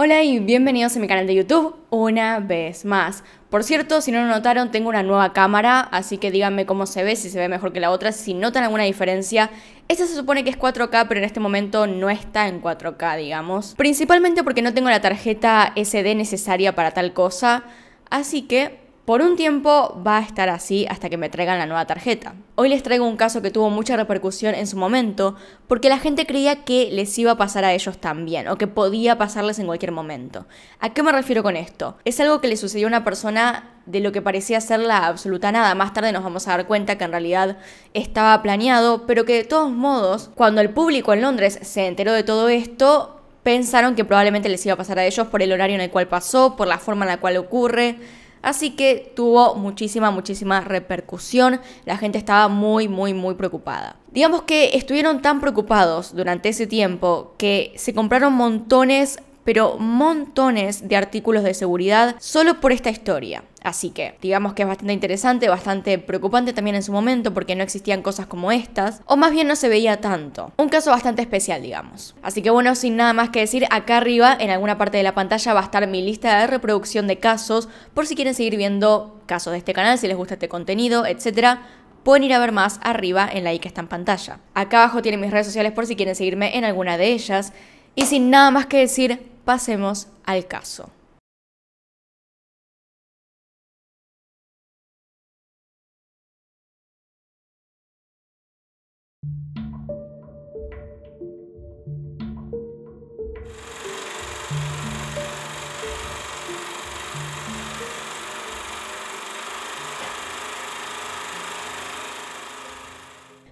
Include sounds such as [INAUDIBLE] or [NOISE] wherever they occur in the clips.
Hola y bienvenidos a mi canal de YouTube una vez más. Por cierto, si no lo notaron, tengo una nueva cámara, así que díganme cómo se ve, si se ve mejor que la otra, si notan alguna diferencia. Esta se supone que es 4K, pero en este momento no está en 4K, digamos. Principalmente porque no tengo la tarjeta SD necesaria para tal cosa, así que por un tiempo va a estar así hasta que me traigan la nueva tarjeta. Hoy les traigo un caso que tuvo mucha repercusión en su momento porque la gente creía que les iba a pasar a ellos también o que podía pasarles en cualquier momento. ¿A qué me refiero con esto? Es algo que le sucedió a una persona de lo que parecía ser la absoluta nada. Más tarde nos vamos a dar cuenta que en realidad estaba planeado, pero que de todos modos, cuando el público en Londres se enteró de todo esto, pensaron que probablemente les iba a pasar a ellos por el horario en el cual pasó, por la forma en la cual ocurre Así que tuvo muchísima, muchísima repercusión. La gente estaba muy, muy, muy preocupada. Digamos que estuvieron tan preocupados durante ese tiempo que se compraron montones pero montones de artículos de seguridad solo por esta historia. Así que digamos que es bastante interesante, bastante preocupante también en su momento porque no existían cosas como estas, o más bien no se veía tanto. Un caso bastante especial, digamos. Así que bueno, sin nada más que decir, acá arriba en alguna parte de la pantalla va a estar mi lista de reproducción de casos por si quieren seguir viendo casos de este canal, si les gusta este contenido, etcétera pueden ir a ver más arriba en la i que está en pantalla. Acá abajo tienen mis redes sociales por si quieren seguirme en alguna de ellas. Y sin nada más que decir, pasemos al caso.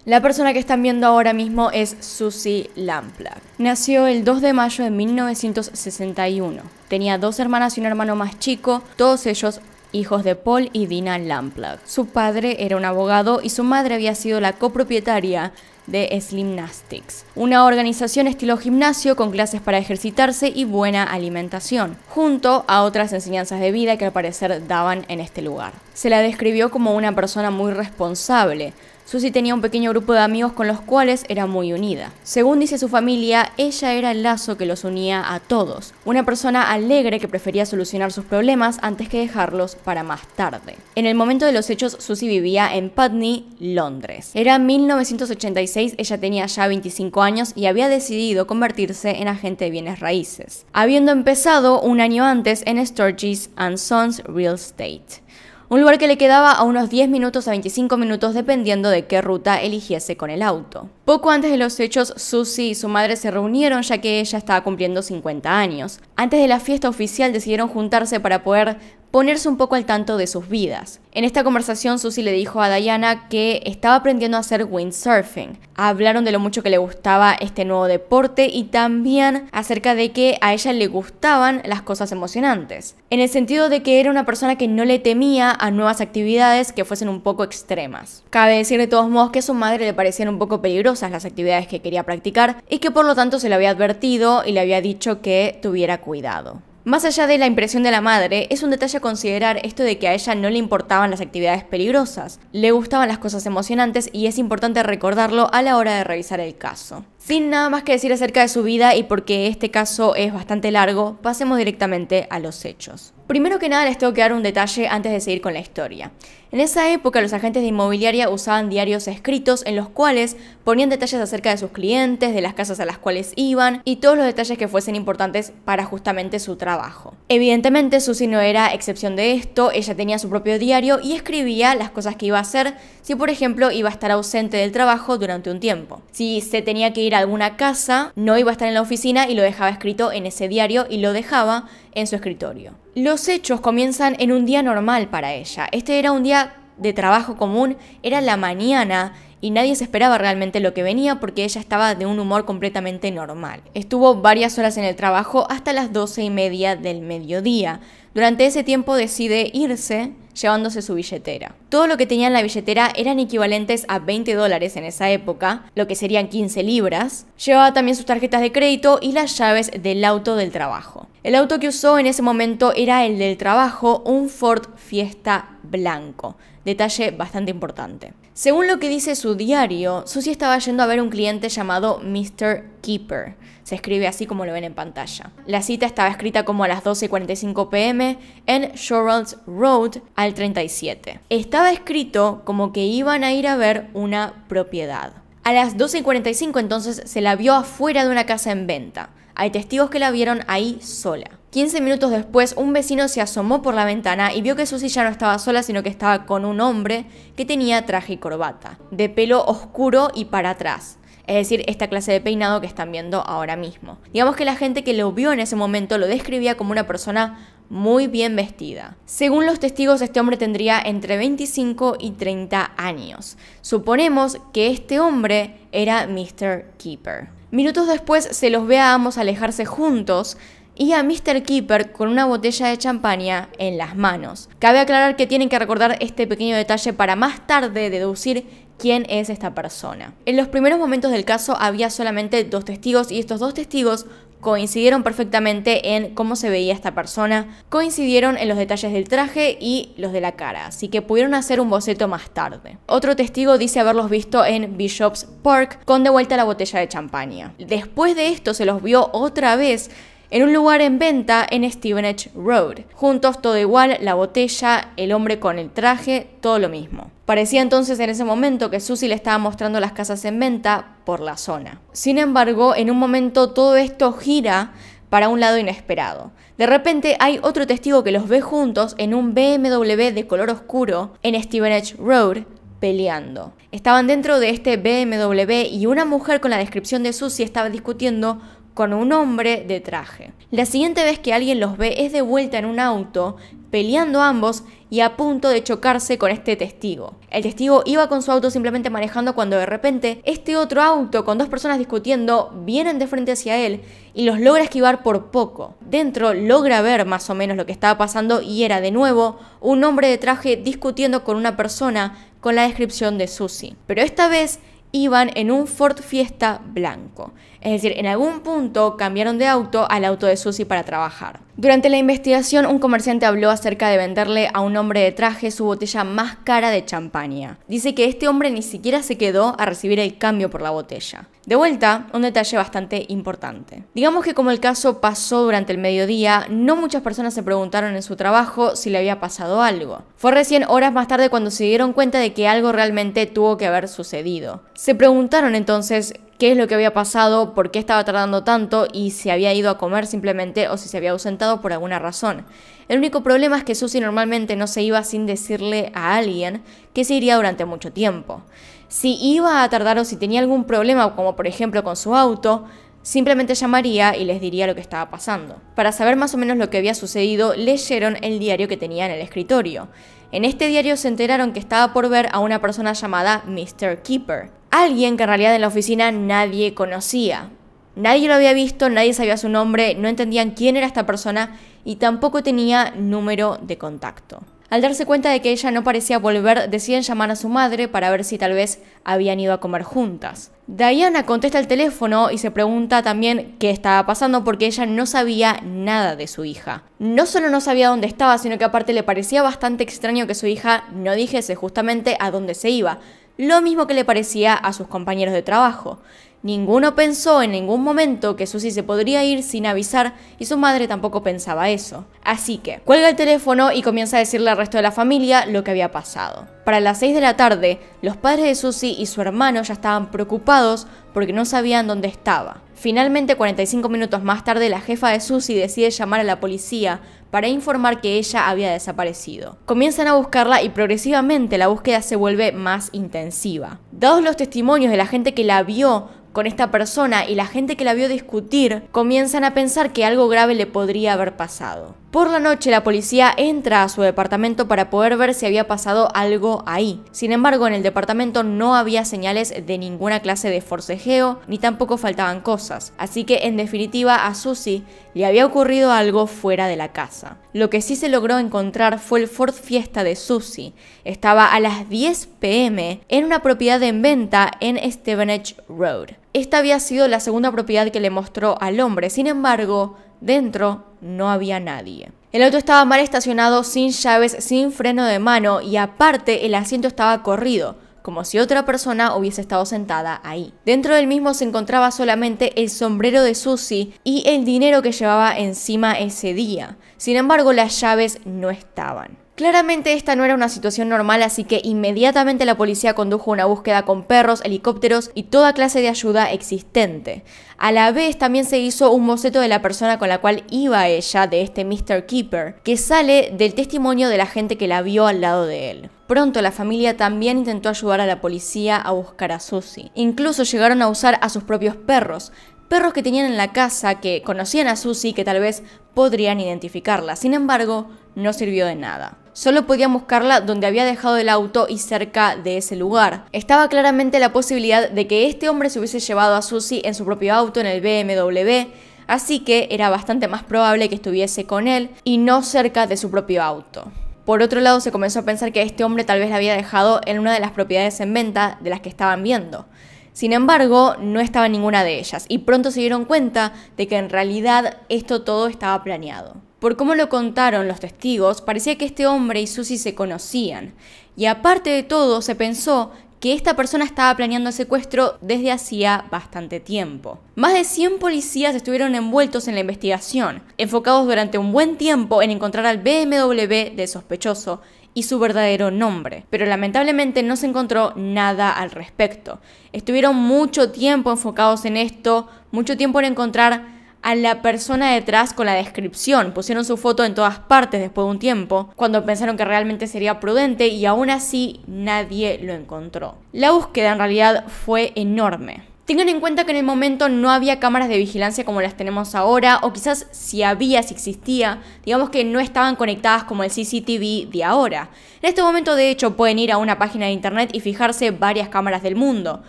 La persona que están viendo ahora mismo es Susie Lampla. Nació el 2 de mayo de 1961. Tenía dos hermanas y un hermano más chico, todos ellos hijos de Paul y Dina Lamplag. Su padre era un abogado y su madre había sido la copropietaria de Slimnastics, una organización estilo gimnasio con clases para ejercitarse y buena alimentación, junto a otras enseñanzas de vida que al parecer daban en este lugar. Se la describió como una persona muy responsable, Susie tenía un pequeño grupo de amigos con los cuales era muy unida. Según dice su familia, ella era el lazo que los unía a todos, una persona alegre que prefería solucionar sus problemas antes que dejarlos para más tarde. En el momento de los hechos, Susie vivía en Putney, Londres. Era 1986, ella tenía ya 25 años y había decidido convertirse en agente de bienes raíces, habiendo empezado un año antes en Sturgis and Sons Real Estate un lugar que le quedaba a unos 10 minutos a 25 minutos dependiendo de qué ruta eligiese con el auto. Poco antes de los hechos, Susie y su madre se reunieron ya que ella estaba cumpliendo 50 años. Antes de la fiesta oficial decidieron juntarse para poder ponerse un poco al tanto de sus vidas. En esta conversación, Susie le dijo a Diana que estaba aprendiendo a hacer windsurfing. Hablaron de lo mucho que le gustaba este nuevo deporte y también acerca de que a ella le gustaban las cosas emocionantes. En el sentido de que era una persona que no le temía a nuevas actividades que fuesen un poco extremas. Cabe decir de todos modos que a su madre le parecían un poco peligrosas las actividades que quería practicar y que por lo tanto se le había advertido y le había dicho que tuviera cuidado. Más allá de la impresión de la madre, es un detalle a considerar esto de que a ella no le importaban las actividades peligrosas, le gustaban las cosas emocionantes y es importante recordarlo a la hora de revisar el caso. Sin nada más que decir acerca de su vida y porque este caso es bastante largo, pasemos directamente a los hechos. Primero que nada les tengo que dar un detalle antes de seguir con la historia. En esa época los agentes de inmobiliaria usaban diarios escritos en los cuales ponían detalles acerca de sus clientes, de las casas a las cuales iban y todos los detalles que fuesen importantes para justamente su trabajo. Evidentemente Susi no era excepción de esto, ella tenía su propio diario y escribía las cosas que iba a hacer si por ejemplo iba a estar ausente del trabajo durante un tiempo, si se tenía que ir alguna casa, no iba a estar en la oficina y lo dejaba escrito en ese diario y lo dejaba en su escritorio. Los hechos comienzan en un día normal para ella. Este era un día de trabajo común, era la mañana, y nadie se esperaba realmente lo que venía porque ella estaba de un humor completamente normal. Estuvo varias horas en el trabajo hasta las doce y media del mediodía. Durante ese tiempo decide irse llevándose su billetera. Todo lo que tenía en la billetera eran equivalentes a 20 dólares en esa época, lo que serían 15 libras. Llevaba también sus tarjetas de crédito y las llaves del auto del trabajo. El auto que usó en ese momento era el del trabajo, un Ford Fiesta blanco. Detalle bastante importante. Según lo que dice su diario, Susie estaba yendo a ver un cliente llamado Mr. Keeper. Se escribe así como lo ven en pantalla. La cita estaba escrita como a las 12.45 pm en Sheralds Road al 37. Estaba escrito como que iban a ir a ver una propiedad. A las 12.45 entonces se la vio afuera de una casa en venta. Hay testigos que la vieron ahí sola. 15 minutos después, un vecino se asomó por la ventana y vio que Susie ya no estaba sola, sino que estaba con un hombre que tenía traje y corbata, de pelo oscuro y para atrás. Es decir, esta clase de peinado que están viendo ahora mismo. Digamos que la gente que lo vio en ese momento lo describía como una persona muy bien vestida. Según los testigos, este hombre tendría entre 25 y 30 años. Suponemos que este hombre era Mr. Keeper. Minutos después se los ve a ambos alejarse juntos, y a Mr. Keeper con una botella de champaña en las manos. Cabe aclarar que tienen que recordar este pequeño detalle para más tarde deducir quién es esta persona. En los primeros momentos del caso había solamente dos testigos y estos dos testigos coincidieron perfectamente en cómo se veía esta persona, coincidieron en los detalles del traje y los de la cara, así que pudieron hacer un boceto más tarde. Otro testigo dice haberlos visto en Bishop's Park con de vuelta la botella de champaña. Después de esto se los vio otra vez en un lugar en venta en Stevenage Road. Juntos todo igual, la botella, el hombre con el traje, todo lo mismo. Parecía entonces en ese momento que Susie le estaba mostrando las casas en venta por la zona. Sin embargo, en un momento todo esto gira para un lado inesperado. De repente hay otro testigo que los ve juntos en un BMW de color oscuro en Stevenage Road peleando. Estaban dentro de este BMW y una mujer con la descripción de Susie estaba discutiendo con un hombre de traje. La siguiente vez que alguien los ve es de vuelta en un auto, peleando ambos y a punto de chocarse con este testigo. El testigo iba con su auto simplemente manejando cuando de repente este otro auto con dos personas discutiendo vienen de frente hacia él y los logra esquivar por poco. Dentro logra ver más o menos lo que estaba pasando y era de nuevo un hombre de traje discutiendo con una persona con la descripción de Susie. Pero esta vez iban en un Ford Fiesta blanco. Es decir, en algún punto cambiaron de auto al auto de Susie para trabajar. Durante la investigación, un comerciante habló acerca de venderle a un hombre de traje su botella más cara de champaña. Dice que este hombre ni siquiera se quedó a recibir el cambio por la botella. De vuelta, un detalle bastante importante. Digamos que como el caso pasó durante el mediodía, no muchas personas se preguntaron en su trabajo si le había pasado algo. Fue recién horas más tarde cuando se dieron cuenta de que algo realmente tuvo que haber sucedido. Se preguntaron entonces qué es lo que había pasado, por qué estaba tardando tanto y si había ido a comer simplemente o si se había ausentado por alguna razón. El único problema es que Susie normalmente no se iba sin decirle a alguien que se iría durante mucho tiempo. Si iba a tardar o si tenía algún problema, como por ejemplo con su auto, simplemente llamaría y les diría lo que estaba pasando. Para saber más o menos lo que había sucedido, leyeron el diario que tenía en el escritorio. En este diario se enteraron que estaba por ver a una persona llamada Mr. Keeper, alguien que en realidad en la oficina nadie conocía. Nadie lo había visto, nadie sabía su nombre, no entendían quién era esta persona y tampoco tenía número de contacto. Al darse cuenta de que ella no parecía volver, deciden llamar a su madre para ver si tal vez habían ido a comer juntas. Diana contesta el teléfono y se pregunta también qué estaba pasando porque ella no sabía nada de su hija. No solo no sabía dónde estaba, sino que aparte le parecía bastante extraño que su hija no dijese justamente a dónde se iba, lo mismo que le parecía a sus compañeros de trabajo. Ninguno pensó en ningún momento que Susie se podría ir sin avisar y su madre tampoco pensaba eso. Así que cuelga el teléfono y comienza a decirle al resto de la familia lo que había pasado. Para las 6 de la tarde, los padres de Susie y su hermano ya estaban preocupados porque no sabían dónde estaba. Finalmente, 45 minutos más tarde, la jefa de Susie decide llamar a la policía para informar que ella había desaparecido. Comienzan a buscarla y progresivamente la búsqueda se vuelve más intensiva. Dados los testimonios de la gente que la vio con esta persona y la gente que la vio discutir, comienzan a pensar que algo grave le podría haber pasado. Por la noche la policía entra a su departamento para poder ver si había pasado algo ahí. Sin embargo, en el departamento no había señales de ninguna clase de forcejeo, ni tampoco faltaban cosas, así que en definitiva a Susie le había ocurrido algo fuera de la casa. Lo que sí se logró encontrar fue el Ford Fiesta de Susie. Estaba a las 10 pm en una propiedad en venta en Stevenage Road. Esta había sido la segunda propiedad que le mostró al hombre, sin embargo, Dentro no había nadie. El auto estaba mal estacionado, sin llaves, sin freno de mano y aparte el asiento estaba corrido, como si otra persona hubiese estado sentada ahí. Dentro del mismo se encontraba solamente el sombrero de Susie y el dinero que llevaba encima ese día. Sin embargo, las llaves no estaban. Claramente esta no era una situación normal, así que inmediatamente la policía condujo una búsqueda con perros, helicópteros y toda clase de ayuda existente. A la vez también se hizo un boceto de la persona con la cual iba ella, de este Mr. Keeper, que sale del testimonio de la gente que la vio al lado de él. Pronto la familia también intentó ayudar a la policía a buscar a Susie. Incluso llegaron a usar a sus propios perros, perros que tenían en la casa que conocían a Susie que tal vez podrían identificarla. Sin embargo, no sirvió de nada. Solo podían buscarla donde había dejado el auto y cerca de ese lugar. Estaba claramente la posibilidad de que este hombre se hubiese llevado a Susie en su propio auto en el BMW, así que era bastante más probable que estuviese con él y no cerca de su propio auto. Por otro lado, se comenzó a pensar que este hombre tal vez la había dejado en una de las propiedades en venta de las que estaban viendo. Sin embargo, no estaba en ninguna de ellas y pronto se dieron cuenta de que en realidad esto todo estaba planeado. Por cómo lo contaron los testigos, parecía que este hombre y Susie se conocían. Y aparte de todo, se pensó que esta persona estaba planeando el secuestro desde hacía bastante tiempo. Más de 100 policías estuvieron envueltos en la investigación, enfocados durante un buen tiempo en encontrar al BMW del sospechoso y su verdadero nombre, pero lamentablemente no se encontró nada al respecto. Estuvieron mucho tiempo enfocados en esto, mucho tiempo en encontrar a la persona detrás con la descripción. Pusieron su foto en todas partes después de un tiempo, cuando pensaron que realmente sería prudente y aún así nadie lo encontró. La búsqueda en realidad fue enorme. Tengan en cuenta que en el momento no había cámaras de vigilancia como las tenemos ahora, o quizás si había, si existía, digamos que no estaban conectadas como el CCTV de ahora. En este momento de hecho pueden ir a una página de internet y fijarse varias cámaras del mundo.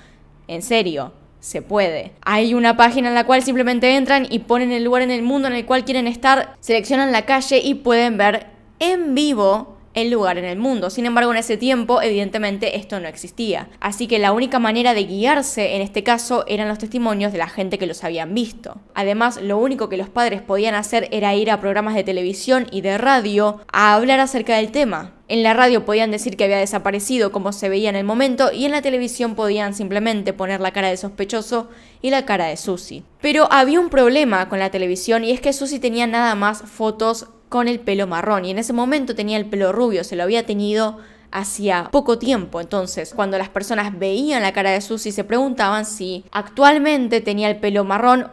En serio, se puede. Hay una página en la cual simplemente entran y ponen el lugar en el mundo en el cual quieren estar, seleccionan la calle y pueden ver en vivo el lugar en el mundo. Sin embargo, en ese tiempo, evidentemente, esto no existía. Así que la única manera de guiarse en este caso eran los testimonios de la gente que los habían visto. Además, lo único que los padres podían hacer era ir a programas de televisión y de radio a hablar acerca del tema. En la radio podían decir que había desaparecido como se veía en el momento y en la televisión podían simplemente poner la cara de sospechoso y la cara de Susie. Pero había un problema con la televisión y es que Susie tenía nada más fotos con el pelo marrón y en ese momento tenía el pelo rubio, se lo había tenido hacía poco tiempo. Entonces, cuando las personas veían la cara de Susy se preguntaban si actualmente tenía el pelo marrón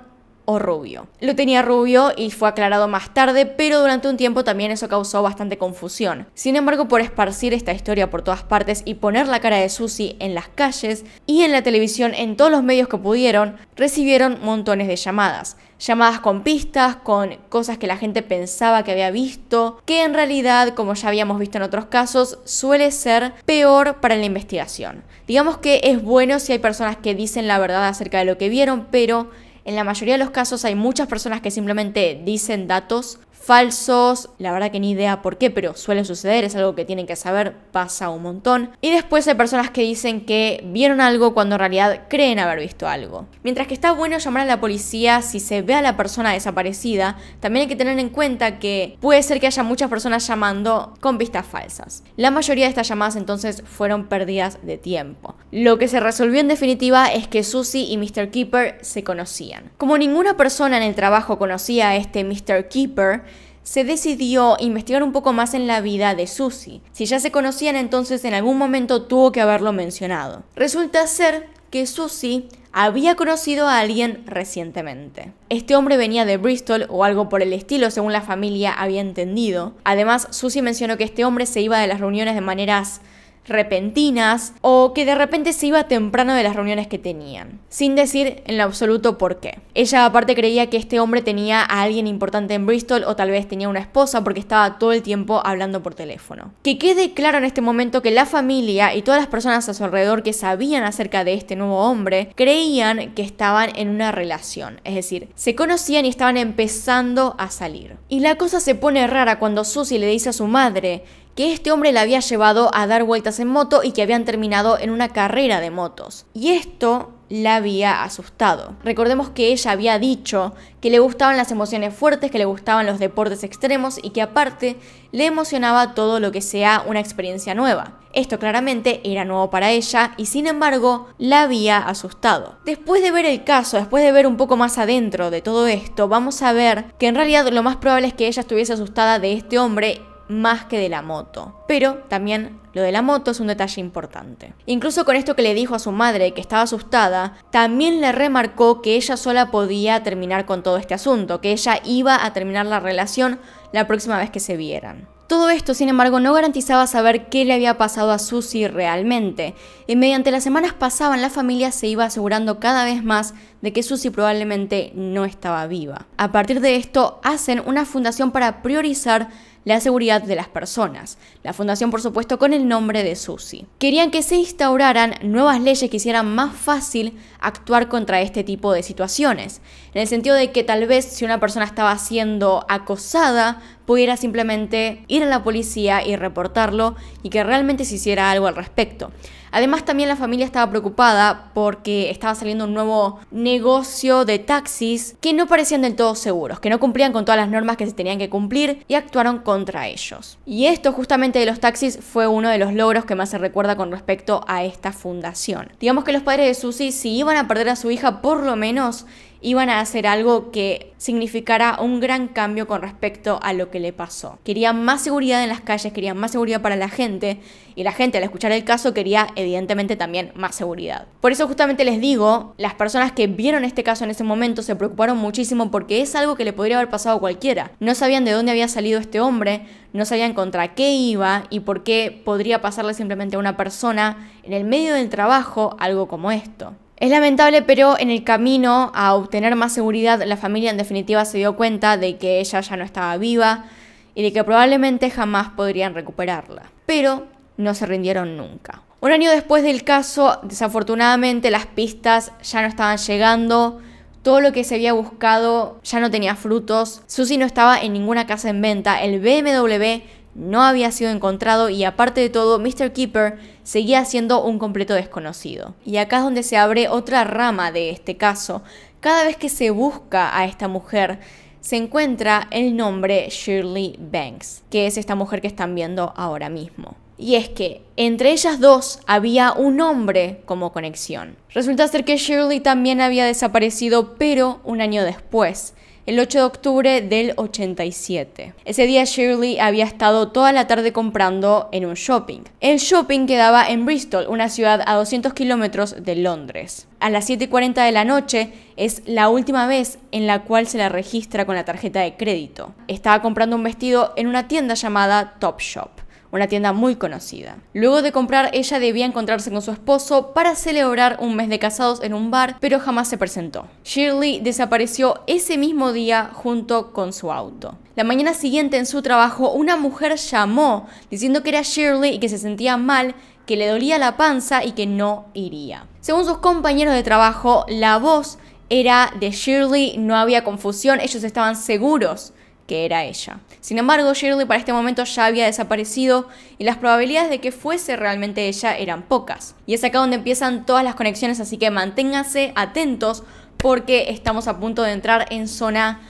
o rubio. Lo tenía rubio y fue aclarado más tarde, pero durante un tiempo también eso causó bastante confusión. Sin embargo, por esparcir esta historia por todas partes y poner la cara de Susie en las calles y en la televisión en todos los medios que pudieron, recibieron montones de llamadas. Llamadas con pistas, con cosas que la gente pensaba que había visto, que en realidad, como ya habíamos visto en otros casos, suele ser peor para la investigación. Digamos que es bueno si hay personas que dicen la verdad acerca de lo que vieron, pero en la mayoría de los casos hay muchas personas que simplemente dicen datos falsos. La verdad que ni idea por qué, pero suele suceder, es algo que tienen que saber, pasa un montón. Y después hay personas que dicen que vieron algo cuando en realidad creen haber visto algo. Mientras que está bueno llamar a la policía si se ve a la persona desaparecida, también hay que tener en cuenta que puede ser que haya muchas personas llamando con vistas falsas. La mayoría de estas llamadas entonces fueron perdidas de tiempo. Lo que se resolvió en definitiva es que Susie y Mr. Keeper se conocían. Como ninguna persona en el trabajo conocía a este Mr. Keeper, se decidió investigar un poco más en la vida de Susie. Si ya se conocían, entonces en algún momento tuvo que haberlo mencionado. Resulta ser que Susie había conocido a alguien recientemente. Este hombre venía de Bristol o algo por el estilo, según la familia había entendido. Además, Susie mencionó que este hombre se iba de las reuniones de maneras repentinas o que de repente se iba temprano de las reuniones que tenían, sin decir en lo absoluto por qué. Ella aparte creía que este hombre tenía a alguien importante en Bristol o tal vez tenía una esposa porque estaba todo el tiempo hablando por teléfono. Que quede claro en este momento que la familia y todas las personas a su alrededor que sabían acerca de este nuevo hombre creían que estaban en una relación, es decir, se conocían y estaban empezando a salir. Y la cosa se pone rara cuando Susie le dice a su madre que este hombre la había llevado a dar vueltas en moto y que habían terminado en una carrera de motos. Y esto la había asustado. Recordemos que ella había dicho que le gustaban las emociones fuertes, que le gustaban los deportes extremos y que aparte le emocionaba todo lo que sea una experiencia nueva. Esto claramente era nuevo para ella y sin embargo la había asustado. Después de ver el caso, después de ver un poco más adentro de todo esto, vamos a ver que en realidad lo más probable es que ella estuviese asustada de este hombre más que de la moto. Pero también lo de la moto es un detalle importante. Incluso con esto que le dijo a su madre, que estaba asustada, también le remarcó que ella sola podía terminar con todo este asunto, que ella iba a terminar la relación la próxima vez que se vieran. Todo esto, sin embargo, no garantizaba saber qué le había pasado a Susie realmente, y mediante las semanas pasaban la familia se iba asegurando cada vez más de que Susie probablemente no estaba viva. A partir de esto, hacen una fundación para priorizar la seguridad de las personas. La fundación, por supuesto, con el nombre de Susi. Querían que se instauraran nuevas leyes que hicieran más fácil actuar contra este tipo de situaciones, en el sentido de que tal vez si una persona estaba siendo acosada, pudiera simplemente ir a la policía y reportarlo y que realmente se hiciera algo al respecto. Además también la familia estaba preocupada porque estaba saliendo un nuevo negocio de taxis que no parecían del todo seguros, que no cumplían con todas las normas que se tenían que cumplir y actuaron contra ellos. Y esto justamente de los taxis fue uno de los logros que más se recuerda con respecto a esta fundación. Digamos que los padres de Susie si iban a perder a su hija por lo menos iban a hacer algo que significara un gran cambio con respecto a lo que le pasó. Querían más seguridad en las calles, querían más seguridad para la gente y la gente al escuchar el caso quería evidentemente también más seguridad. Por eso justamente les digo, las personas que vieron este caso en ese momento se preocuparon muchísimo porque es algo que le podría haber pasado a cualquiera. No sabían de dónde había salido este hombre, no sabían contra qué iba y por qué podría pasarle simplemente a una persona en el medio del trabajo algo como esto. Es lamentable, pero en el camino a obtener más seguridad, la familia en definitiva se dio cuenta de que ella ya no estaba viva y de que probablemente jamás podrían recuperarla. Pero no se rindieron nunca. Un año después del caso, desafortunadamente las pistas ya no estaban llegando, todo lo que se había buscado ya no tenía frutos, Susie no estaba en ninguna casa en venta, el BMW no había sido encontrado y aparte de todo, Mr. Keeper seguía siendo un completo desconocido. Y acá es donde se abre otra rama de este caso. Cada vez que se busca a esta mujer, se encuentra el nombre Shirley Banks, que es esta mujer que están viendo ahora mismo. Y es que entre ellas dos había un hombre como conexión. Resulta ser que Shirley también había desaparecido, pero un año después el 8 de octubre del 87. Ese día Shirley había estado toda la tarde comprando en un shopping. El shopping quedaba en Bristol, una ciudad a 200 kilómetros de Londres. A las 7.40 de la noche es la última vez en la cual se la registra con la tarjeta de crédito. Estaba comprando un vestido en una tienda llamada Topshop una tienda muy conocida. Luego de comprar, ella debía encontrarse con su esposo para celebrar un mes de casados en un bar, pero jamás se presentó. Shirley desapareció ese mismo día junto con su auto. La mañana siguiente en su trabajo, una mujer llamó diciendo que era Shirley y que se sentía mal, que le dolía la panza y que no iría. Según sus compañeros de trabajo, la voz era de Shirley, no había confusión, ellos estaban seguros que era ella. Sin embargo, Shirley para este momento ya había desaparecido y las probabilidades de que fuese realmente ella eran pocas. Y es acá donde empiezan todas las conexiones, así que manténganse atentos porque estamos a punto de entrar en zona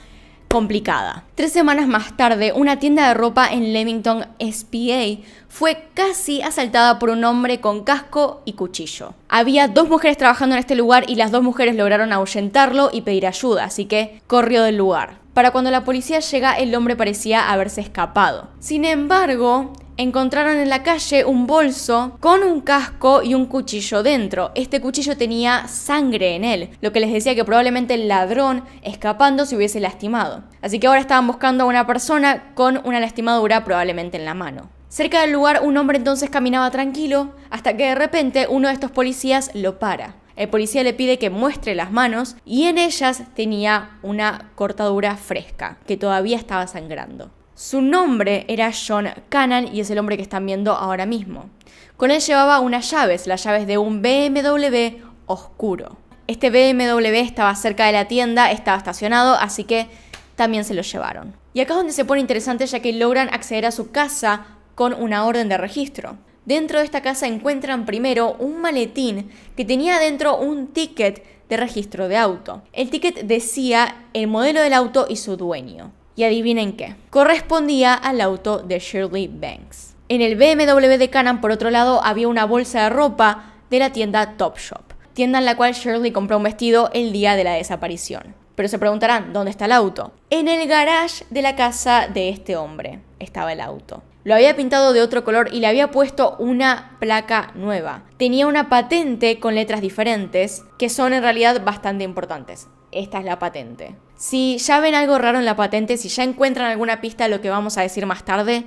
complicada. Tres semanas más tarde, una tienda de ropa en Leamington, SPA, fue casi asaltada por un hombre con casco y cuchillo. Había dos mujeres trabajando en este lugar y las dos mujeres lograron ahuyentarlo y pedir ayuda, así que corrió del lugar. Para cuando la policía llega, el hombre parecía haberse escapado. Sin embargo, encontraron en la calle un bolso con un casco y un cuchillo dentro. Este cuchillo tenía sangre en él, lo que les decía que probablemente el ladrón escapando se hubiese lastimado. Así que ahora estaban buscando a una persona con una lastimadura probablemente en la mano. Cerca del lugar un hombre entonces caminaba tranquilo hasta que de repente uno de estos policías lo para. El policía le pide que muestre las manos y en ellas tenía una cortadura fresca que todavía estaba sangrando. Su nombre era John Cannon y es el hombre que están viendo ahora mismo. Con él llevaba unas llaves, las llaves de un BMW oscuro. Este BMW estaba cerca de la tienda, estaba estacionado, así que también se lo llevaron. Y acá es donde se pone interesante ya que logran acceder a su casa con una orden de registro. Dentro de esta casa encuentran primero un maletín que tenía dentro un ticket de registro de auto. El ticket decía el modelo del auto y su dueño. Y adivinen qué, correspondía al auto de Shirley Banks. En el BMW de Canaan, por otro lado, había una bolsa de ropa de la tienda Topshop, tienda en la cual Shirley compró un vestido el día de la desaparición. Pero se preguntarán, ¿dónde está el auto? En el garage de la casa de este hombre estaba el auto lo había pintado de otro color y le había puesto una placa nueva. Tenía una patente con letras diferentes, que son en realidad bastante importantes. Esta es la patente. Si ya ven algo raro en la patente, si ya encuentran alguna pista de lo que vamos a decir más tarde,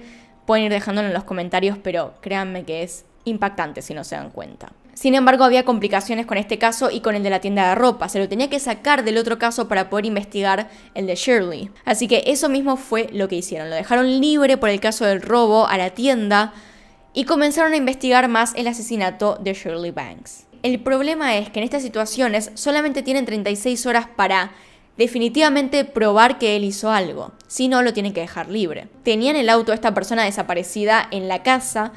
pueden ir dejándolo en los comentarios, pero créanme que es impactante si no se dan cuenta. Sin embargo, había complicaciones con este caso y con el de la tienda de ropa. Se lo tenía que sacar del otro caso para poder investigar el de Shirley. Así que eso mismo fue lo que hicieron. Lo dejaron libre por el caso del robo a la tienda y comenzaron a investigar más el asesinato de Shirley Banks. El problema es que en estas situaciones solamente tienen 36 horas para definitivamente probar que él hizo algo, si no lo tienen que dejar libre. Tenían el auto de esta persona desaparecida en la casa,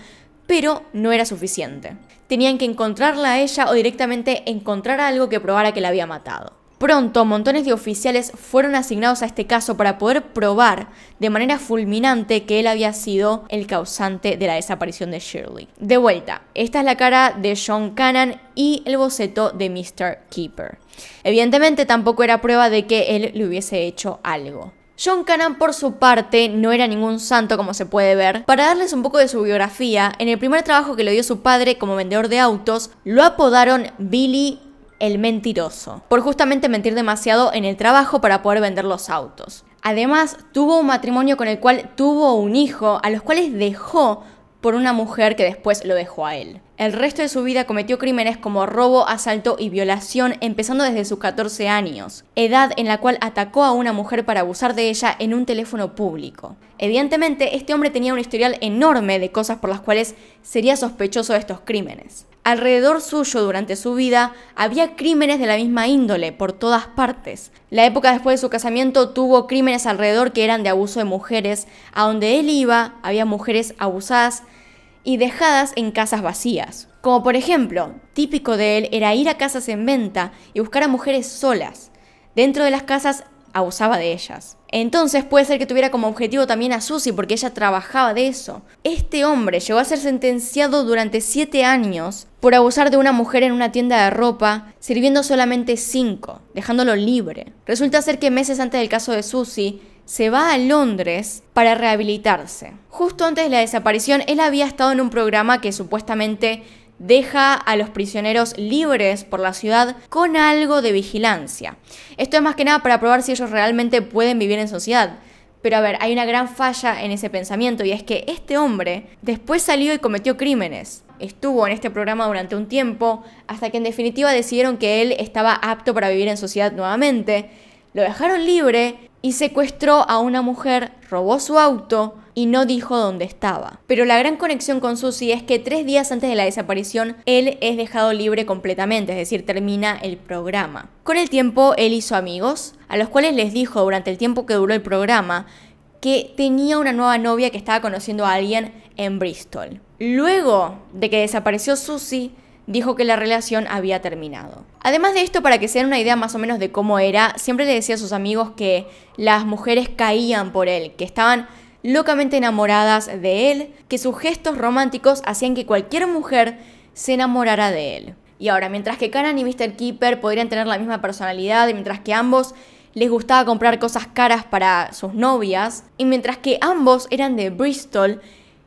pero no era suficiente. Tenían que encontrarla a ella o directamente encontrar algo que probara que la había matado. Pronto, montones de oficiales fueron asignados a este caso para poder probar de manera fulminante que él había sido el causante de la desaparición de Shirley. De vuelta, esta es la cara de John Cannon y el boceto de Mr. Keeper. Evidentemente tampoco era prueba de que él le hubiese hecho algo. John Cannon, por su parte, no era ningún santo como se puede ver. Para darles un poco de su biografía, en el primer trabajo que le dio su padre como vendedor de autos, lo apodaron Billy el mentiroso, por justamente mentir demasiado en el trabajo para poder vender los autos. Además, tuvo un matrimonio con el cual tuvo un hijo, a los cuales dejó por una mujer que después lo dejó a él. El resto de su vida cometió crímenes como robo, asalto y violación, empezando desde sus 14 años, edad en la cual atacó a una mujer para abusar de ella en un teléfono público. Evidentemente, este hombre tenía un historial enorme de cosas por las cuales sería sospechoso de estos crímenes. Alrededor suyo durante su vida había crímenes de la misma índole por todas partes. La época después de su casamiento tuvo crímenes alrededor que eran de abuso de mujeres, a donde él iba había mujeres abusadas y dejadas en casas vacías. Como por ejemplo, típico de él era ir a casas en venta y buscar a mujeres solas. Dentro de las casas abusaba de ellas. Entonces puede ser que tuviera como objetivo también a Susie porque ella trabajaba de eso. Este hombre llegó a ser sentenciado durante 7 años por abusar de una mujer en una tienda de ropa, sirviendo solamente 5, dejándolo libre. Resulta ser que meses antes del caso de Susie, se va a Londres para rehabilitarse. Justo antes de la desaparición, él había estado en un programa que supuestamente deja a los prisioneros libres por la ciudad con algo de vigilancia. Esto es más que nada para probar si ellos realmente pueden vivir en sociedad. Pero a ver, hay una gran falla en ese pensamiento y es que este hombre después salió y cometió crímenes. Estuvo en este programa durante un tiempo hasta que en definitiva decidieron que él estaba apto para vivir en sociedad nuevamente. Lo dejaron libre y secuestró a una mujer, robó su auto y no dijo dónde estaba. Pero la gran conexión con Susie es que tres días antes de la desaparición, él es dejado libre completamente, es decir, termina el programa. Con el tiempo, él hizo amigos, a los cuales les dijo durante el tiempo que duró el programa que tenía una nueva novia que estaba conociendo a alguien en Bristol. Luego de que desapareció Susie, dijo que la relación había terminado. Además de esto, para que se una idea más o menos de cómo era, siempre le decía a sus amigos que las mujeres caían por él, que estaban locamente enamoradas de él, que sus gestos románticos hacían que cualquier mujer se enamorara de él. Y ahora, mientras que Karen y Mr. Keeper podrían tener la misma personalidad, mientras que ambos les gustaba comprar cosas caras para sus novias, y mientras que ambos eran de Bristol,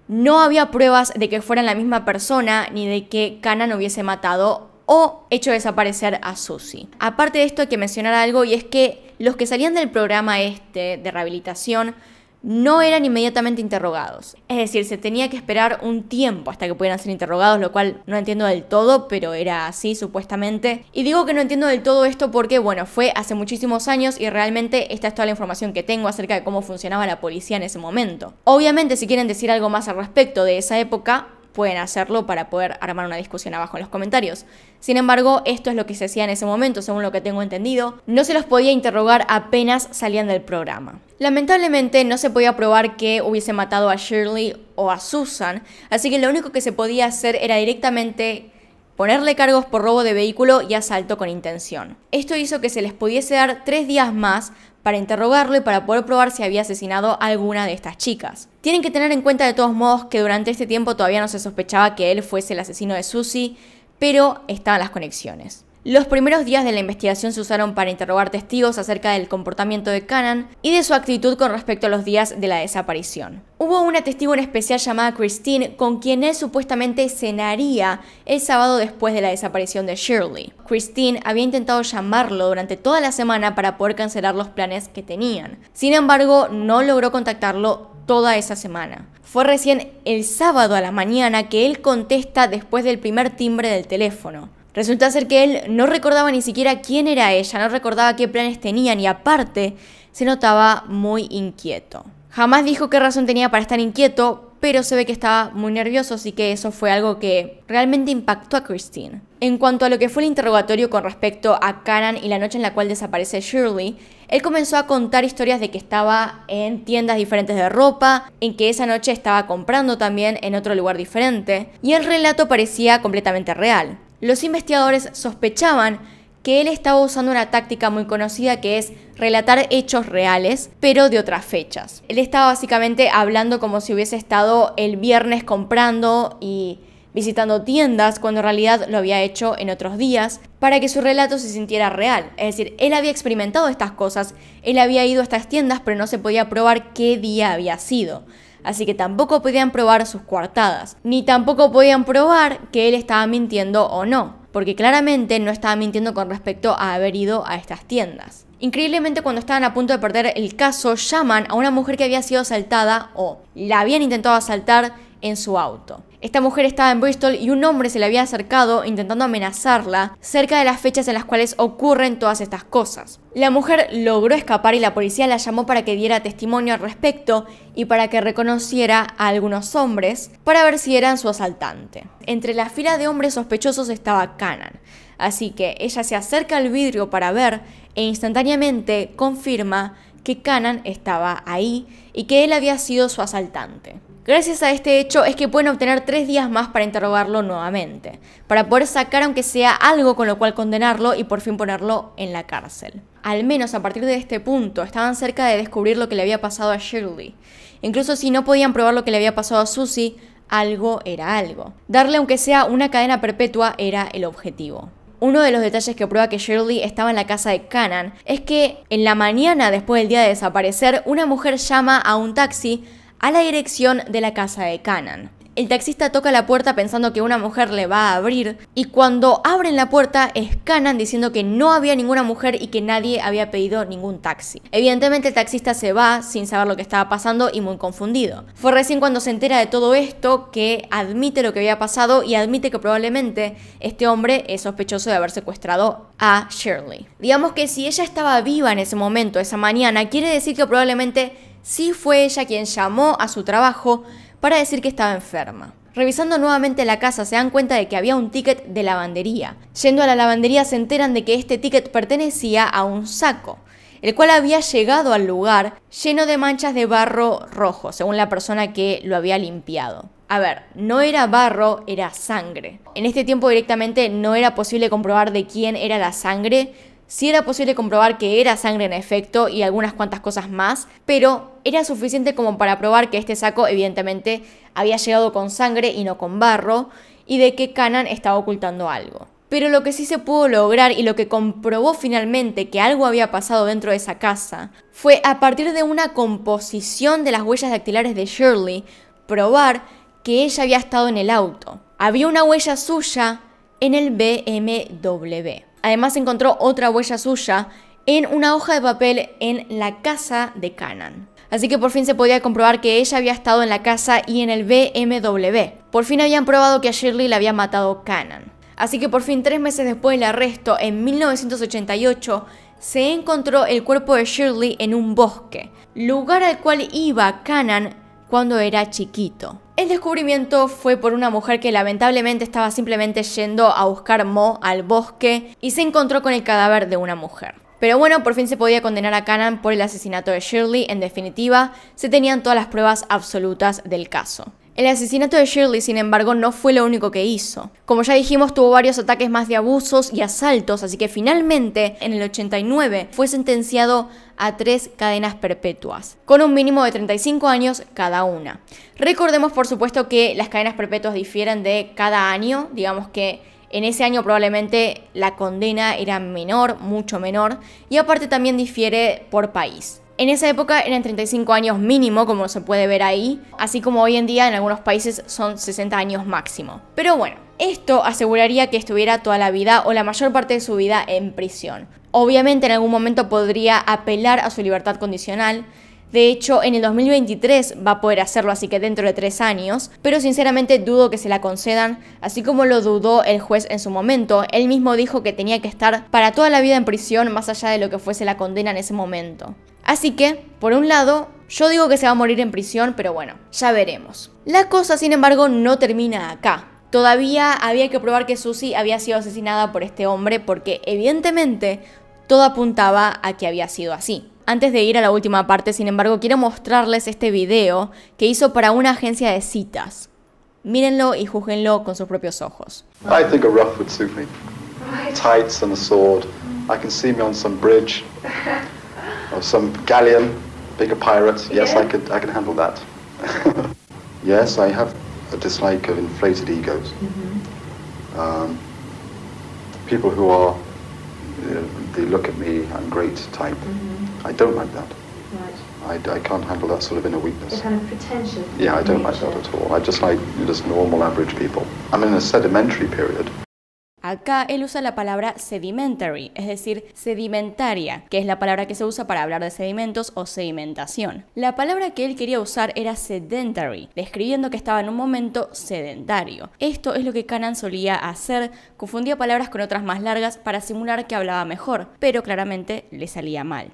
no había pruebas de que fueran la misma persona ni de que Kanan hubiese matado o hecho desaparecer a Susie. Aparte de esto hay que mencionar algo y es que los que salían del programa este de rehabilitación no eran inmediatamente interrogados. Es decir, se tenía que esperar un tiempo hasta que pudieran ser interrogados, lo cual no entiendo del todo, pero era así supuestamente. Y digo que no entiendo del todo esto porque, bueno, fue hace muchísimos años y realmente esta es toda la información que tengo acerca de cómo funcionaba la policía en ese momento. Obviamente, si quieren decir algo más al respecto de esa época, pueden hacerlo para poder armar una discusión abajo en los comentarios. Sin embargo, esto es lo que se hacía en ese momento, según lo que tengo entendido. No se los podía interrogar apenas salían del programa. Lamentablemente no se podía probar que hubiese matado a Shirley o a Susan, así que lo único que se podía hacer era directamente ponerle cargos por robo de vehículo y asalto con intención. Esto hizo que se les pudiese dar tres días más para interrogarlo y para poder probar si había asesinado a alguna de estas chicas. Tienen que tener en cuenta de todos modos que durante este tiempo todavía no se sospechaba que él fuese el asesino de Susie, pero estaban las conexiones. Los primeros días de la investigación se usaron para interrogar testigos acerca del comportamiento de Canan y de su actitud con respecto a los días de la desaparición. Hubo una testigo en especial llamada Christine con quien él supuestamente cenaría el sábado después de la desaparición de Shirley. Christine había intentado llamarlo durante toda la semana para poder cancelar los planes que tenían. Sin embargo, no logró contactarlo toda esa semana. Fue recién el sábado a la mañana que él contesta después del primer timbre del teléfono. Resulta ser que él no recordaba ni siquiera quién era ella, no recordaba qué planes tenían y aparte se notaba muy inquieto. Jamás dijo qué razón tenía para estar inquieto, pero se ve que estaba muy nervioso, así que eso fue algo que realmente impactó a Christine. En cuanto a lo que fue el interrogatorio con respecto a Karen y la noche en la cual desaparece Shirley, él comenzó a contar historias de que estaba en tiendas diferentes de ropa, en que esa noche estaba comprando también en otro lugar diferente, y el relato parecía completamente real. Los investigadores sospechaban que él estaba usando una táctica muy conocida que es relatar hechos reales, pero de otras fechas. Él estaba básicamente hablando como si hubiese estado el viernes comprando y visitando tiendas cuando en realidad lo había hecho en otros días, para que su relato se sintiera real. Es decir, él había experimentado estas cosas, él había ido a estas tiendas, pero no se podía probar qué día había sido. Así que tampoco podían probar sus coartadas, ni tampoco podían probar que él estaba mintiendo o no, porque claramente no estaba mintiendo con respecto a haber ido a estas tiendas. Increíblemente cuando estaban a punto de perder el caso, llaman a una mujer que había sido asaltada o la habían intentado asaltar en su auto. Esta mujer estaba en Bristol y un hombre se le había acercado intentando amenazarla cerca de las fechas en las cuales ocurren todas estas cosas. La mujer logró escapar y la policía la llamó para que diera testimonio al respecto y para que reconociera a algunos hombres para ver si eran su asaltante. Entre la fila de hombres sospechosos estaba Canan, así que ella se acerca al vidrio para ver e instantáneamente confirma que Canan estaba ahí y que él había sido su asaltante. Gracias a este hecho es que pueden obtener tres días más para interrogarlo nuevamente, para poder sacar aunque sea algo con lo cual condenarlo y por fin ponerlo en la cárcel. Al menos a partir de este punto estaban cerca de descubrir lo que le había pasado a Shirley. Incluso si no podían probar lo que le había pasado a Susie, algo era algo. Darle aunque sea una cadena perpetua era el objetivo. Uno de los detalles que prueba que Shirley estaba en la casa de Canaan es que en la mañana después del día de desaparecer, una mujer llama a un taxi a la dirección de la casa de Canaan. El taxista toca la puerta pensando que una mujer le va a abrir y cuando abren la puerta es Canan diciendo que no había ninguna mujer y que nadie había pedido ningún taxi. Evidentemente el taxista se va sin saber lo que estaba pasando y muy confundido. Fue recién cuando se entera de todo esto que admite lo que había pasado y admite que probablemente este hombre es sospechoso de haber secuestrado a Shirley. Digamos que si ella estaba viva en ese momento, esa mañana, quiere decir que probablemente sí fue ella quien llamó a su trabajo para decir que estaba enferma. Revisando nuevamente la casa se dan cuenta de que había un ticket de lavandería. Yendo a la lavandería se enteran de que este ticket pertenecía a un saco, el cual había llegado al lugar lleno de manchas de barro rojo, según la persona que lo había limpiado. A ver, no era barro, era sangre. En este tiempo directamente no era posible comprobar de quién era la sangre, Sí era posible comprobar que era sangre en efecto y algunas cuantas cosas más, pero era suficiente como para probar que este saco evidentemente había llegado con sangre y no con barro, y de que Canan estaba ocultando algo. Pero lo que sí se pudo lograr y lo que comprobó finalmente que algo había pasado dentro de esa casa fue a partir de una composición de las huellas dactilares de Shirley probar que ella había estado en el auto. Había una huella suya en el BMW. Además encontró otra huella suya en una hoja de papel en la casa de Canaan. Así que por fin se podía comprobar que ella había estado en la casa y en el BMW. Por fin habían probado que a Shirley la había matado Canaan. Así que por fin tres meses después del arresto, en 1988, se encontró el cuerpo de Shirley en un bosque, lugar al cual iba Canaan cuando era chiquito. El descubrimiento fue por una mujer que lamentablemente estaba simplemente yendo a buscar mo al bosque y se encontró con el cadáver de una mujer. Pero bueno, por fin se podía condenar a Canan por el asesinato de Shirley, en definitiva, se tenían todas las pruebas absolutas del caso. El asesinato de Shirley, sin embargo, no fue lo único que hizo. Como ya dijimos, tuvo varios ataques más de abusos y asaltos, así que finalmente, en el 89, fue sentenciado a tres cadenas perpetuas, con un mínimo de 35 años cada una. Recordemos, por supuesto, que las cadenas perpetuas difieren de cada año, digamos que en ese año probablemente la condena era menor, mucho menor, y aparte también difiere por país. En esa época eran 35 años mínimo, como se puede ver ahí, así como hoy en día en algunos países son 60 años máximo. Pero bueno, esto aseguraría que estuviera toda la vida o la mayor parte de su vida en prisión. Obviamente en algún momento podría apelar a su libertad condicional, de hecho, en el 2023 va a poder hacerlo, así que dentro de tres años, pero sinceramente dudo que se la concedan, así como lo dudó el juez en su momento. Él mismo dijo que tenía que estar para toda la vida en prisión, más allá de lo que fuese la condena en ese momento. Así que, por un lado, yo digo que se va a morir en prisión, pero bueno, ya veremos. La cosa, sin embargo, no termina acá. Todavía había que probar que Susie había sido asesinada por este hombre porque evidentemente todo apuntaba a que había sido así. Antes de ir a la última parte, sin embargo, quiero mostrarles este video que hizo para una agencia de citas. Mírenlo y juzguenlo con sus propios ojos. I think a me. a sword. I can see me on some bridge or some galleon, Yes, I could I handle that. [LAUGHS] a dislike of inflated egos. Mm -hmm. um, people who are uh, you know, look at me, I'm great type. Mm -hmm. I don't like that. Right. I, I can't handle that sort of inner weakness. The kind of pretension. Yeah, I don't nature. like that at all. I just like just normal, average people. I'm in a sedimentary period Acá él usa la palabra sedimentary, es decir, sedimentaria, que es la palabra que se usa para hablar de sedimentos o sedimentación. La palabra que él quería usar era sedentary, describiendo que estaba en un momento sedentario. Esto es lo que Canan solía hacer, confundía palabras con otras más largas para simular que hablaba mejor, pero claramente le salía mal.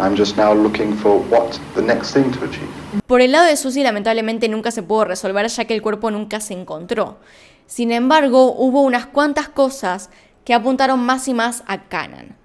I'm just now looking for what the next thing to achieve. Por el lado de Susie lamentablemente nunca se pudo resolver ya que el cuerpo nunca se encontró. Sin embargo, hubo unas cuantas cosas que apuntaron más y más a Canan.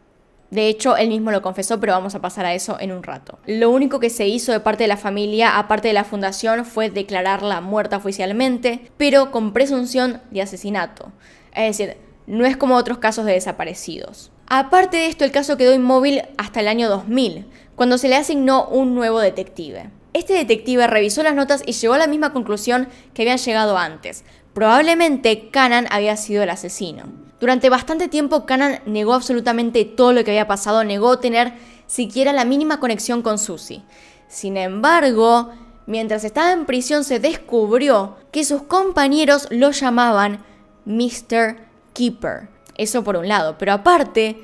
De hecho, él mismo lo confesó, pero vamos a pasar a eso en un rato. Lo único que se hizo de parte de la familia, aparte de la fundación, fue declararla muerta oficialmente, pero con presunción de asesinato. Es decir, no es como otros casos de desaparecidos. Aparte de esto, el caso quedó inmóvil hasta el año 2000, cuando se le asignó un nuevo detective. Este detective revisó las notas y llegó a la misma conclusión que habían llegado antes. Probablemente Canan había sido el asesino. Durante bastante tiempo Canan negó absolutamente todo lo que había pasado, negó tener siquiera la mínima conexión con Susie. Sin embargo, mientras estaba en prisión se descubrió que sus compañeros lo llamaban Mr. Keeper. Eso por un lado, pero aparte,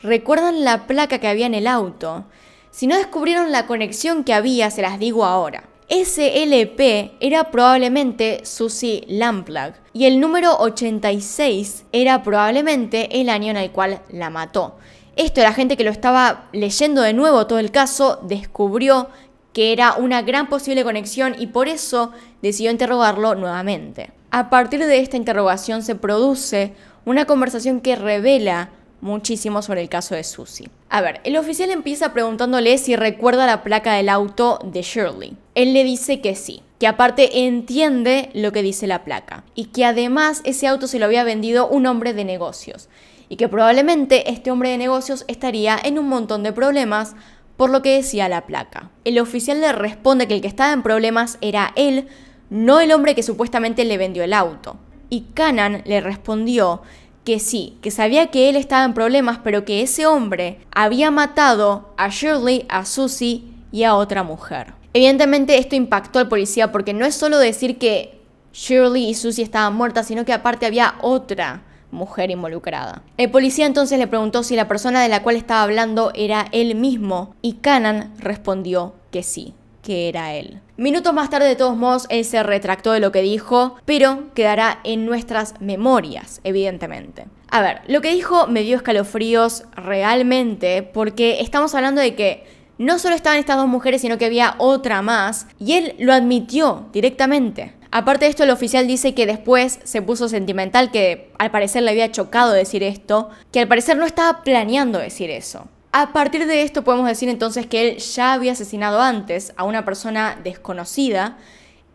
recuerdan la placa que había en el auto. Si no descubrieron la conexión que había, se las digo ahora. SLP era probablemente Susie Lamplag y el número 86 era probablemente el año en el cual la mató. Esto la gente que lo estaba leyendo de nuevo todo el caso descubrió que era una gran posible conexión y por eso decidió interrogarlo nuevamente. A partir de esta interrogación se produce una conversación que revela muchísimo sobre el caso de Susie. A ver, el oficial empieza preguntándole si recuerda la placa del auto de Shirley. Él le dice que sí, que aparte entiende lo que dice la placa y que además ese auto se lo había vendido un hombre de negocios y que probablemente este hombre de negocios estaría en un montón de problemas por lo que decía la placa. El oficial le responde que el que estaba en problemas era él, no el hombre que supuestamente le vendió el auto. Y Canan le respondió que sí, que sabía que él estaba en problemas, pero que ese hombre había matado a Shirley, a Susie y a otra mujer. Evidentemente esto impactó al policía porque no es solo decir que Shirley y Susie estaban muertas, sino que aparte había otra mujer involucrada. El policía entonces le preguntó si la persona de la cual estaba hablando era él mismo y Canan respondió que sí que era él. Minutos más tarde, de todos modos, él se retractó de lo que dijo, pero quedará en nuestras memorias, evidentemente. A ver, lo que dijo me dio escalofríos realmente, porque estamos hablando de que no solo estaban estas dos mujeres, sino que había otra más, y él lo admitió directamente. Aparte de esto, el oficial dice que después se puso sentimental, que al parecer le había chocado decir esto, que al parecer no estaba planeando decir eso. A partir de esto podemos decir entonces que él ya había asesinado antes a una persona desconocida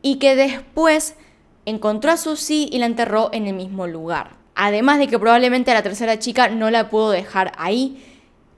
y que después encontró a Susie y la enterró en el mismo lugar. Además de que probablemente a la tercera chica no la pudo dejar ahí.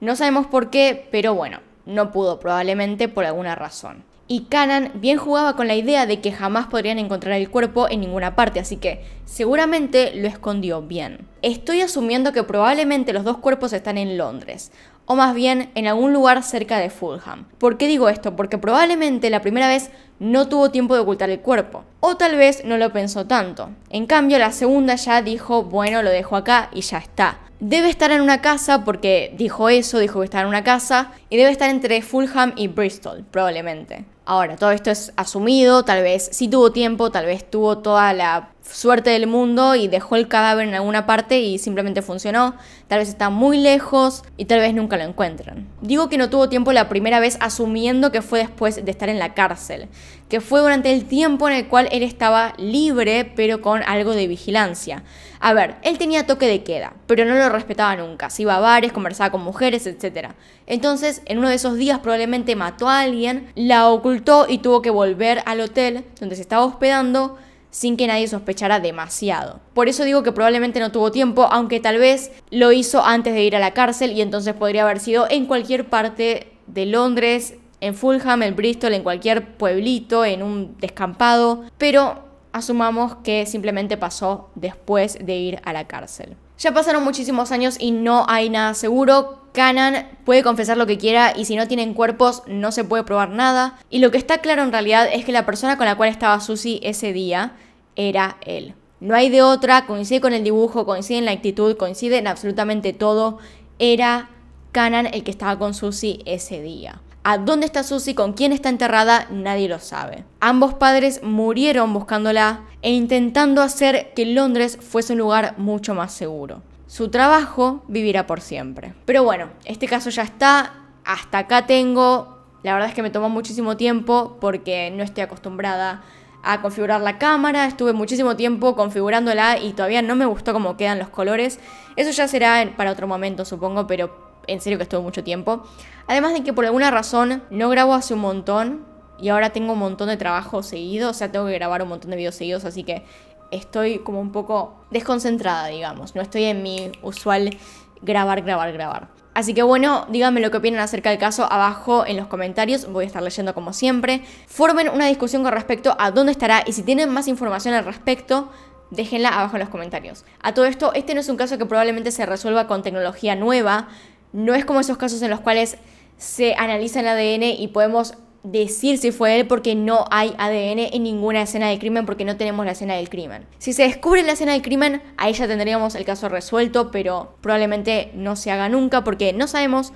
No sabemos por qué, pero bueno, no pudo probablemente por alguna razón y Kanan bien jugaba con la idea de que jamás podrían encontrar el cuerpo en ninguna parte, así que seguramente lo escondió bien. Estoy asumiendo que probablemente los dos cuerpos están en Londres, o más bien en algún lugar cerca de Fulham. ¿Por qué digo esto? Porque probablemente la primera vez no tuvo tiempo de ocultar el cuerpo, o tal vez no lo pensó tanto. En cambio, la segunda ya dijo, bueno, lo dejo acá y ya está. Debe estar en una casa porque dijo eso, dijo que estaba en una casa, y debe estar entre Fulham y Bristol, probablemente. Ahora, todo esto es asumido, tal vez sí tuvo tiempo, tal vez tuvo toda la suerte del mundo y dejó el cadáver en alguna parte y simplemente funcionó, tal vez está muy lejos y tal vez nunca lo encuentran. Digo que no tuvo tiempo la primera vez asumiendo que fue después de estar en la cárcel, que fue durante el tiempo en el cual él estaba libre pero con algo de vigilancia. A ver, él tenía toque de queda, pero no lo respetaba nunca, se iba a bares, conversaba con mujeres, etc. Entonces, en uno de esos días probablemente mató a alguien, la ocultó y tuvo que volver al hotel donde se estaba hospedando sin que nadie sospechara demasiado. Por eso digo que probablemente no tuvo tiempo, aunque tal vez lo hizo antes de ir a la cárcel y entonces podría haber sido en cualquier parte de Londres, en Fulham, en Bristol, en cualquier pueblito, en un descampado, pero asumamos que simplemente pasó después de ir a la cárcel. Ya pasaron muchísimos años y no hay nada seguro. Canan puede confesar lo que quiera y si no tienen cuerpos no se puede probar nada. Y lo que está claro en realidad es que la persona con la cual estaba Susie ese día era él. No hay de otra, coincide con el dibujo, coincide en la actitud, coincide en absolutamente todo. Era Canan el que estaba con Susie ese día. A dónde está Susie, con quién está enterrada, nadie lo sabe. Ambos padres murieron buscándola e intentando hacer que Londres fuese un lugar mucho más seguro. Su trabajo vivirá por siempre. Pero bueno, este caso ya está. Hasta acá tengo. La verdad es que me tomó muchísimo tiempo porque no estoy acostumbrada a configurar la cámara, estuve muchísimo tiempo configurándola y todavía no me gustó cómo quedan los colores. Eso ya será para otro momento, supongo, pero en serio que estuvo mucho tiempo. Además de que por alguna razón no grabo hace un montón y ahora tengo un montón de trabajo seguido, o sea, tengo que grabar un montón de videos seguidos, así que estoy como un poco desconcentrada, digamos. No estoy en mi usual grabar, grabar, grabar. Así que bueno, díganme lo que opinan acerca del caso abajo en los comentarios, voy a estar leyendo como siempre. Formen una discusión con respecto a dónde estará y si tienen más información al respecto, déjenla abajo en los comentarios. A todo esto, este no es un caso que probablemente se resuelva con tecnología nueva, no es como esos casos en los cuales se analiza el ADN y podemos decir si fue él porque no hay ADN en ninguna escena de crimen porque no tenemos la escena del crimen. Si se descubre la escena del crimen, ahí ya tendríamos el caso resuelto, pero probablemente no se haga nunca porque no sabemos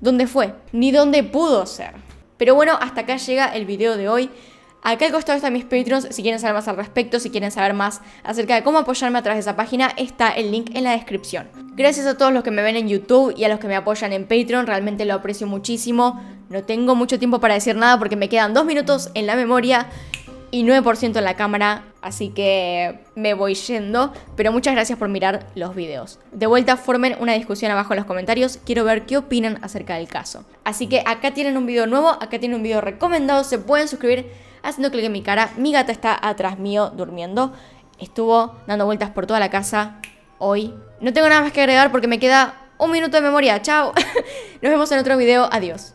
dónde fue ni dónde pudo ser. Pero bueno, hasta acá llega el video de hoy. Acá al costado están mis Patreons, si quieren saber más al respecto, si quieren saber más acerca de cómo apoyarme a través de esa página, está el link en la descripción. Gracias a todos los que me ven en YouTube y a los que me apoyan en Patreon, realmente lo aprecio muchísimo. No tengo mucho tiempo para decir nada porque me quedan dos minutos en la memoria y 9% en la cámara, así que me voy yendo, pero muchas gracias por mirar los videos. De vuelta formen una discusión abajo en los comentarios, quiero ver qué opinan acerca del caso. Así que acá tienen un video nuevo, acá tienen un video recomendado, se pueden suscribir haciendo clic en mi cara. Mi gata está atrás mío durmiendo. Estuvo dando vueltas por toda la casa hoy. No tengo nada más que agregar porque me queda un minuto de memoria. Chao. [LAUGHS] Nos vemos en otro video. Adiós.